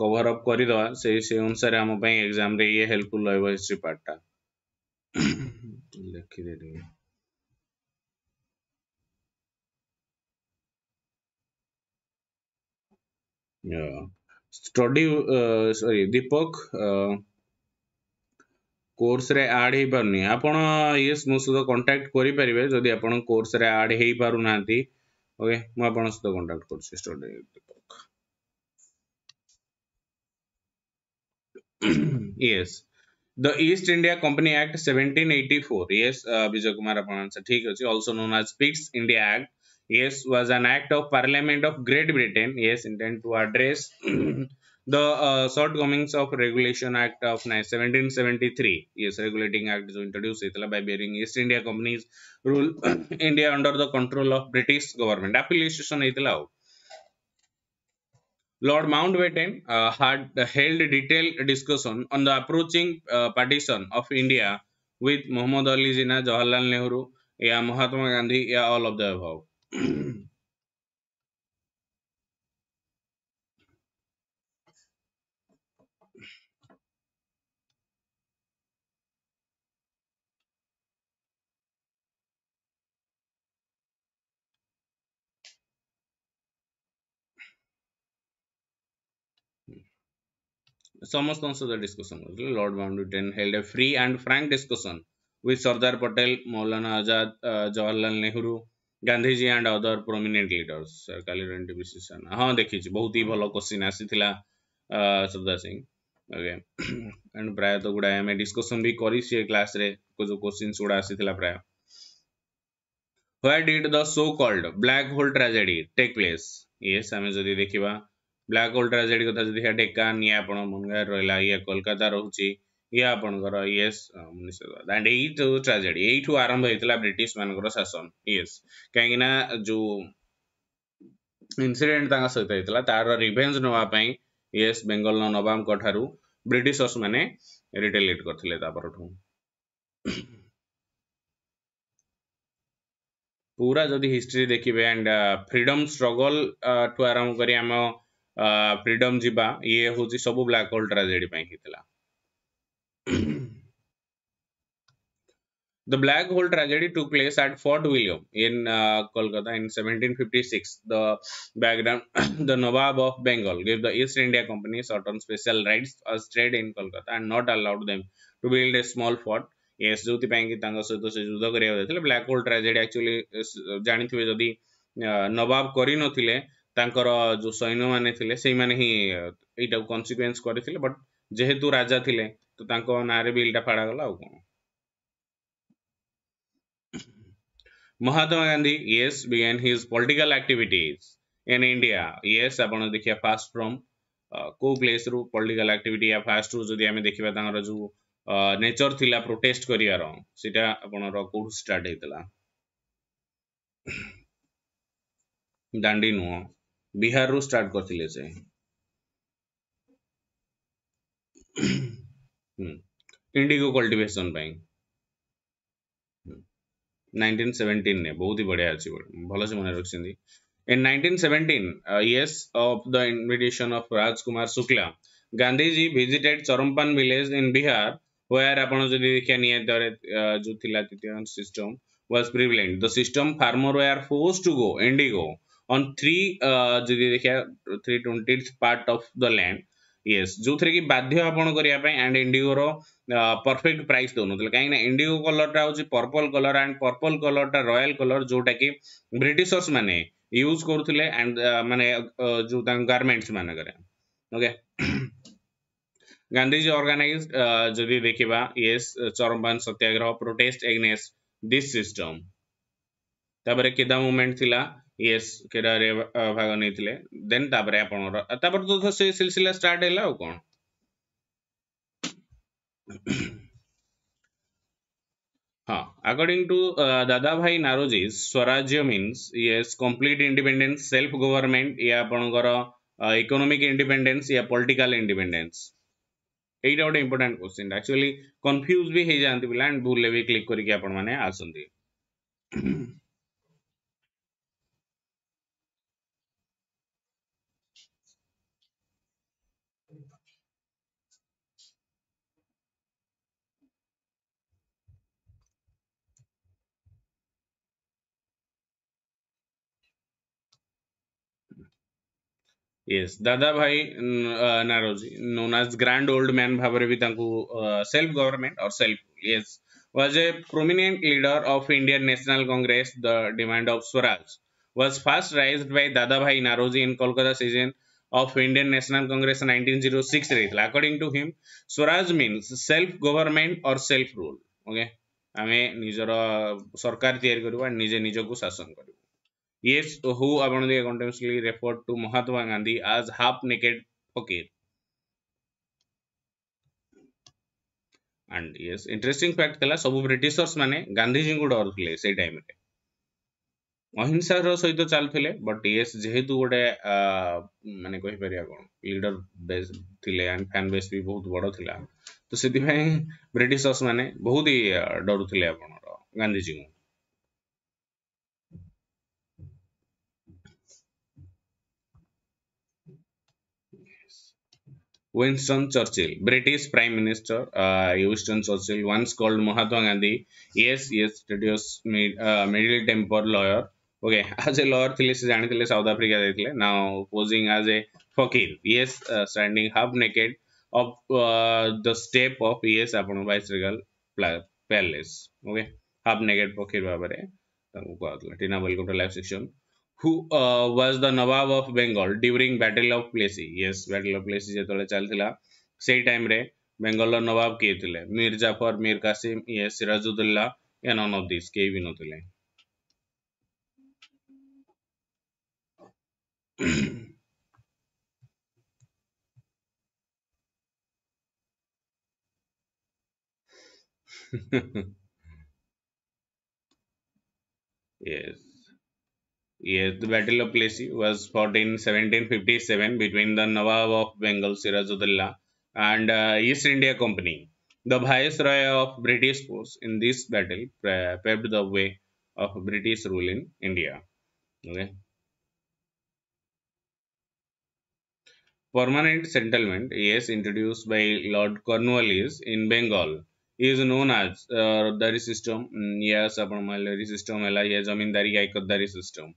S1: cover up करद से अनुसार आम एग्जाम ये हेल्पफुल रहा हिस्ट्री पार्टा लिखीदे स्टडी सॉरी दीपक कोर्स रे ऐड हो पार नहीं आप ये मो सहित कंटाक्ट करें जदि आप कोर्स ऐड हो पार ना ಓಕೆ ମୁଁ ଆପଣଙ୍କ ସହିତ contact yes the east india company act 1784 yes uh, vijay kumar also known as pigs india act yes was an act of parliament of great britain yes intended to address the uh, shortcomings of Regulation Act of 1773. Yes, Regulating Act is introduced by bearing East India Companies rule India under the control of British government. Application out. Lord Mountbatten uh, had held a detailed discussion on the approaching uh, partition of India with Muhammad Ali Jinnah, Jawaharlal Nehru, yeah, Mahatma Gandhi, yeah, all of the above. ସମସ୍ତ ସହିତ discussion କରୁଥିଲେ lord Mountbatten held a free and frank discussion with Sardar Patel, Maulana Azad, uh, Jawaharlal Nehru, Gandhiji and other prominent leaders. Kalirand decision. हाँ देखिए बहुत ही भलो question आसी थिला सरदार Singh okay and प्राय तो गुड़ा हमें डिस्कशन भी करी से क्लास रे को जो क्वेश्चन गुड़ा आसी थिला प्राय where did the so called black hole tragedy take place yes हमें जदी देखिबा ବ୍ଲାକ୍ ଅଲ୍ଟ୍ରାଜେଡ୍ କଥା ଯଦି ସେଟା କାନ୍ ଇଏ ଆପଣ ମନଗାର ରହିଲା ଇଏ କୋଲକାତା ରହୁଛି ଇଏ ଆପଣଙ୍କର ୟେସ୍ ଆଣ୍ଡ ଏଇ ଯୋଉ ଟ୍ରାଜେଡି ଏଇଠୁ ଆରମ୍ଭ ହେଇଥିଲା ବ୍ରିଟିଶ ମାନଙ୍କର ଶାସନ ୟେସ୍ କାହିଁକିନା ଯୋଉ ଇନସିଡେଣ୍ଟ ତାଙ୍କ ସହିତ ହେଇଥିଲା ତାର ରିଭେଞ୍ଜ ନେବା ପାଇଁ ୟେସ୍ ବେଙ୍ଗଲର ନବାବଙ୍କ ଠାରୁ ବ୍ରିଟିଶର୍ସ ମାନେ ରିଟେଲିଏଟ୍ କରିଥିଲେ ତା ପରଠୁ ପୁରା ଯଦି ହିଷ୍ଟ୍ରି ଦେଖିବେ ଆଣ୍ଡ ଫ୍ରିଡମ୍ ଷ୍ଟ୍ରଗଲ୍ ଠୁ ଆରମ୍ଭ କରି ଆମ फ्रीडम जीबा ये हूँ सब black hole tragedy the black hole tragedy to place at Fort William in Kolkata in 1756 the background the Nawab of Bengal give the East India Company certain special rights us in Kolkata and not allowed them to build a small fort yes जो सहित से युद्ध कराया block hole tragedy actually जानते हैं जदि नवाब करें ତାଙ୍କର ଯେଉଁ ସୈନ୍ୟମାନେ ଥିଲେ ସେଇମାନେ ହିଁ ଏଇଟାକୁ କନସିକ୍ୱେନ୍ସ କରିଥିଲେ ବଟ୍ ଯେହେତୁ ରାଜା ଥିଲେ ତ ତାଙ୍କ ନାଁରେ ବିଲ୍ଟା ଫାଡ଼ାଗଲା ଆଉ କ'ଣ Mahatma Gandhi yes began his political activities in India yes ଆପଣ ଦେଖିବା ଫାଷ୍ଟ ଫ୍ରମ୍ କେଉଁ ପ୍ଲେସ୍ରୁ ପଲିଟିକାଲ ଆକ୍ଟିଭିଟି ୟା ଫାଷ୍ଟରୁ ଯଦି ଆମେ ଦେଖିବା ତାଙ୍କର ଯେଉଁ ନେଚର ଥିଲା ପ୍ରୋଟେଷ୍ଟ କରିବାର ସେଇଟା ଆପଣଙ୍କର କୋଉଠୁ ଷ୍ଟାର୍ଟ ହେଇଥିଲା ଦାଣ୍ଡି ନୁହଁ बिहार रु स्टार्ट कर इंडिगो कल्टिवेशन ପାଇଁ नाइनटीन हम्म। ने बहुत ही बढ़िया अच्छी भल से मन रखी in 1917 yes of the invitation of Rajkumar Shukla Gandhiji ji visited Champaran village in Bihar where आपण देखिए निहां जो थिला system was prevalent the system farmer were force to go indigo on three uh three twenties part of the land. Yes, जो थे कि बाध्य आपन एंड इंडिगो रो परफेक्ट प्राइस दोनो तले इंडिगो कलर टा होची purple colour and purple colour टा रॉयल कलर जोटा कि ब्रिटिशर्स माने यूज कर एंड माने uh, जो ता garments okay Gandhi ji organized जदि देखिबा Champaran satyagraha protest against this system तबरे केदा मोमेंट थिला ଇଏସ୍ କ୍ରୀଡ଼ାରେ ଭାଗ ନେଇଥିଲେ ଦେନ୍ ତାପରେ ଆପଣଙ୍କର ତାପରେ ତ ସେ ସିଲସିଲା ଷ୍ଟାର୍ଟ ହେଲା ଆଉ କ'ଣ ହଁ according to uh, Dadabhai Naroji's Swarajya means yes complete independence self government या ଆପଣଙ୍କର economic independence या political independence ଏଇଟା ଗୋଟେ ଇମ୍ପୋର୍ଟାଣ୍ଟ କ୍ୱେଶ୍ଚିନ୍ ଆକ୍ଚୁଆଲି କନଫ୍ୟୁଜ୍ ବି ହେଇଯାଆନ୍ତି ପିଲା ଆଣ୍ଡ ଭୁଲରେ ବି କ୍ଲିକ୍ କରିକି ଆପଣମାନେ ଆସନ୍ତି yes Dadabhai Naoroji known as grand old man भाव में भी self government or self yes was a prominent leader of Indian National Congress the demand of swaraj was first raise by Dadabhai Naoroji in Kolkata session of Indian National Congress 1906 zero six according to him swaraj mean self government or self rule okay आम निजर सरकार या निजे निज को शासन करू Yes, who among the contemporaries referred to Mahatma Gandhi as half-naked fakir? and yes interesting fact kala sabu britishers mane gandhi ji ko डरଥିଲେ सेई टाइम रे अहिंसा रो सहित चालथिले बट यस जेहेतु गोटे माने कहि परिया कोन लीडर बेस थिले एंड फैन बेस भी बहुत बड़ थिला तो सेति भई ब्रिटिशर्स माने बहुत ही डरुथिले आपन गांधी जी को Winston Churchill, British Prime Minister uh, Winston Churchill, once called Mahatma Gandhi. Yes, yes, it uh, middle temper lawyer. Okay, as a lawyer, he they जानी South Africa Now posing as a fakir. Yes, uh, standing half naked of uh, the step of yes upon a bicycle Palace. Okay, half naked fakir बाबरे Tina welcome to live section. who uh, was the nawab of bengal during battle of plassey yes battle of plassey ଯେତେବେଳେ ଚାଲିଥିଲା ସେଇ ଟାଇମରେ ବେଙ୍ଗଲର ନବାବ କିଏ ଥିଲେ ମୀର ଜାଫର ମୀର କାସିମ ଇଏ ସିରାଜୁଦ୍ଦୌଲା ଏ none of this କେହି ବି ନଥିଲେ yes Yes, the Battle of Plassey was fought in 1757 between the Nawab of Bengal Sirajudullah and uh, East India Company. The viceroy of British force in this battle paved the way of British rule in India. Okay. Permanent settlement, yes, introduced by Lord Cornwallis in Bengal, is known as uh, Roddari system. Mm, yes, yes, Aparmalari system, या जमींदारी या इकदारी system.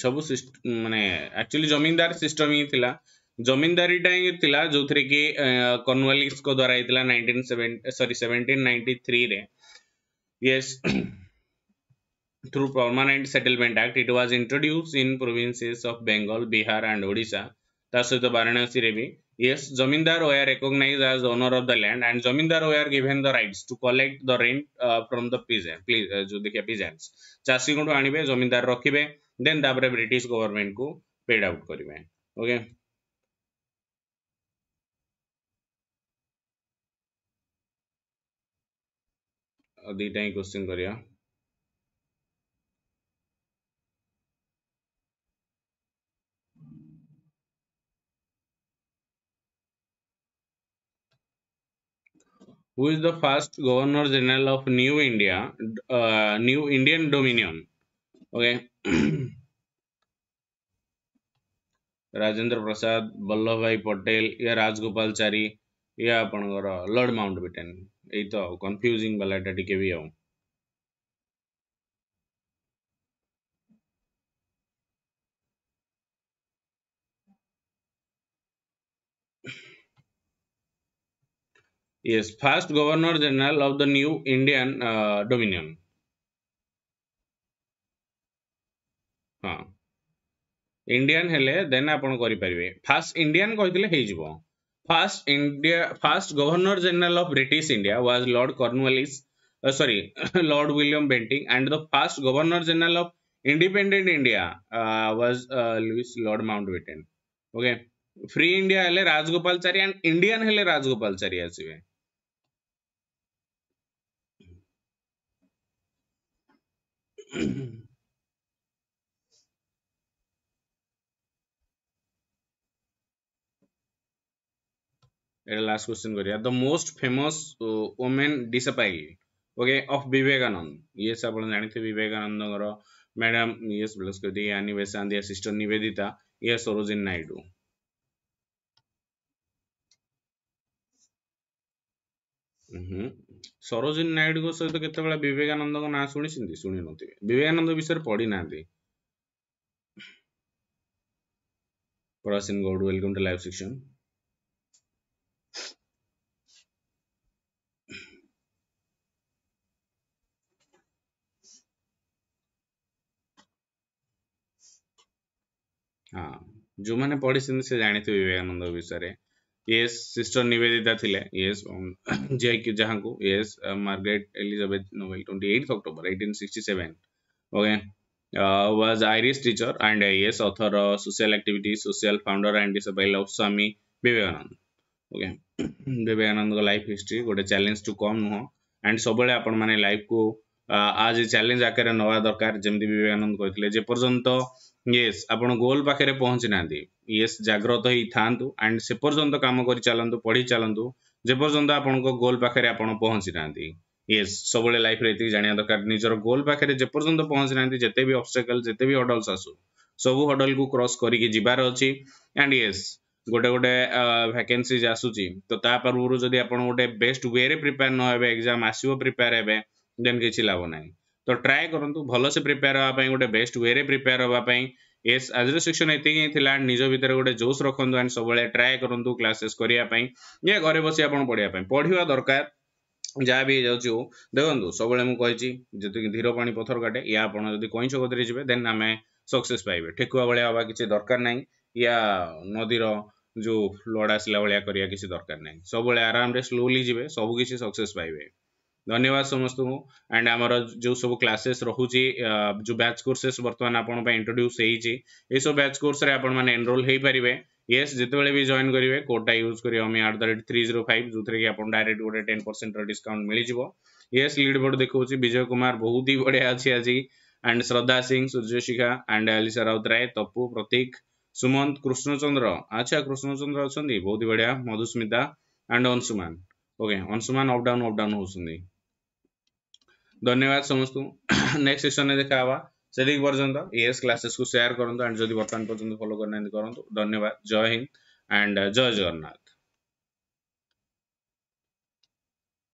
S1: सब मानने actually zamindar system ही थिला जमीनदारीटा ही जो थे कि कर्णवालिक्स को द्वारा सरी through permanent settlement act it was introduced in provinces of Bengal Bihar and Odisha ता सहित वाराणसी में भी येस जमीनदार वे are recognise as owner of the land and zamindar वे are given the rights to collect the rent from the पिजे जो देखिए पिजेन्ट चाषी को आने जमीनदार रखें ଦେନ୍ ତାପରେ ବ୍ରିଟିଶ ଗଭର୍ଣ୍ଣମେଣ୍ଟକୁ ପେଡ୍ ଆଉଟ୍ କରିବେ ଓକେ ଦୁଇଟା ହିଁ କୋଶ୍ଚିନ୍ କରିବା who is the first governor general of new india uh, new indian dominion okay Rajendra Prasad Vallabhbhai Patel या राजगोपालचारी या आप लर्ड माउंट बिटेन यही तो कन्फ्यूजिंग बालाटा टी भी आ yes first governor general of the new Indian dominion हाँ इंडियान देपारे फास्ट इंडियान कही first India first governor general of British India was Lord Cornwallis sorry Lord William Bentinck and the first governor general of independent India was Louis Lord Mountbatten okay free India हेले Rajagopalachari and Indian हेले राजगोपालचारी आसीबे last question कर the most famous women disciple okay of Vivekananda ये आप जानते बेकानंद madam ये plus करानी बेसांदिया sister Nivedita ये सरोजिन नायडू सरोजिन नायडू को सहित कत बेकानंद ना शुणी शुणी नवेकानंद विषय पढ़ी ना प्रसिन गौड वेलकम टू लाइव सेक्शन हाँ, जो मैंने पढ़ी से जानते बेकानंद विषय येस सिस्टर नवेदिता थे येस जहाँ को ये Margaret Elizabeth Noble twenty eight October eighteen sixty seven okay was Irish teacher and yes author social activist social founder and love Swami Vivekananda okay Vivekananda life history गोटे चैलेंज टू कम नुह and सब life को आज challenge आकार नवा दरकार जमी बेकानंद कहते जेपर्यंत ये आप गोल पाखे पहुंची ना ये जग्रत ही था एंड से पर्यटन कम कर चलत पढ़ी चलतु जपर्यंत आप गोल पाखे पहुंची ना ये सब लाइफ ये जाना दरकार निजर गोल पाखे जपर्यंत पहुंची ना जिते भी अब्सटेकल जिते भी हडल्स आसू सब हडल को क्रस कर गोटे गोटे भैके आसूसी तो पूर्व जब आप गोटे बेस्ट वे प्रिपेयर नए एक्जाम आसो प्रिपेयर हे देन किसी लाभ ना ତ ଟ୍ରାଏ କରନ୍ତୁ ଭଲସେ ପ୍ରିପେୟାର ହେବା ପାଇଁ ଗୋଟେ ବେଷ୍ଟ ୱେରେ ପ୍ରିପେୟାର ହେବା ପାଇଁ ଏସ୍ ଆଜିର ସେକ୍ସନ୍ ଏତିକି ହିଁ ଥିଲା ଆଣ୍ଡ ନିଜ ଭିତରେ ଗୋଟେ ଜୋସ୍ ରଖନ୍ତୁ ଆଣ୍ଡ ସବୁବେଳେ ଟ୍ରାଏ କରନ୍ତୁ କ୍ଲାସେସ୍ କରିବା ପାଇଁ ଯେ ଘରେ ବସି ଆପଣ ପଢ଼ିବା ପାଇଁ ପଢ଼ିବା ଦରକାର ଯାହା ବି ହେଇଯାଉଛି ହଉ ଦେଖନ୍ତୁ ସବୁବେଳେ ମୁଁ କହିଛି ଯେତିକି ଧୀର ପାଣି ପଥର କାଟେ ୟା ଆପଣ ଯଦି କଇଁଛ କତିରେ ଯିବେ ଦେନ୍ ଆମେ ସକ୍ସେସ୍ ପାଇବେ ଠେକୁଆ ଭଳିଆ ହେବା କିଛି ଦରକାର ନାହିଁ ୟା ନଦୀର ଯେଉଁ ଲଡ଼ ଆସିଲା ଭଳିଆ କରିବା କିଛି ଦରକାର ନାହିଁ ସବୁବେଳେ ଆରାମରେ ସ୍ଲୋଲି ଯିବେ ସବୁ କିଛି ସକ୍ସେସ୍ ପାଇବେ ଧନ୍ୟବାଦ ସମସ୍ତଙ୍କୁ ଆଣ୍ଡ ଆମର ଯେଉଁ ସବୁ କ୍ଲାସେସ୍ ରହୁଛି ଯେଉଁ ବ୍ୟାଚ୍ କୋର୍ସେସ୍ ବର୍ତ୍ତମାନ ଆପଣଙ୍କ ପାଇଁ ଇଣ୍ଟ୍ରୋଡ୍ୟୁସ୍ ହେଇଛି ଏଇସବୁ ବ୍ୟାଚ୍ କୋର୍ସରେ ଆପଣମାନେ ଏନରୋଲ୍ ହେଇପାରିବେ ୟେସ୍ ଯେତେବେଳେ ବି ଜଏନ୍ କରିବେ କୋଡ଼୍ଟା ୟୁଜ୍ କରିବେ ଆମେ at the rate three zero five ଯେଉଁଥିରେ କି ଆପଣ ଡାଇରେକ୍ଟ ଗୋଟେ ଟେନ୍ ପରସେଣ୍ଟର ଡିସ୍କାଉଣ୍ଟ ମିଳିଯିବ ୟେସ୍ ଲିଡ୍ ବୋର୍ଡ଼ ଦେଖାଉଛି ବିଜୟ କୁମାର ବହୁତ ହି ବଢ଼ିଆ ଅଛି ଆଜି ଆଣ୍ଡ ଶ୍ରଦ୍ଧା ସିଂ ସୂର୍ଯ୍ୟଶିଖା ଆଣ୍ଡ ଆଲିସା ରାଉତରାୟ ତପୁ ପ୍ରତୀକ ସୁମନ୍ତ କୃଷ୍ଣଚନ୍ଦ୍ର ଆଚ୍ଛା କୃଷ୍ଣଚନ୍ଦ୍ର ଅଛନ୍ତି ବହୁତ ବଢ଼ିଆ Madhusmita and Anshuman okay once man up down up down వస్తుంది धन्यवाद समस्त नेक्स्ट सेशन में देखा सेदिक पर्यटन एएस क्लासेस को शेयर करूँ एंड जब बर्तमान पर्यटन फलो करना करूँ धन्यवाद जय हिंद एंड जय जगन्नाथ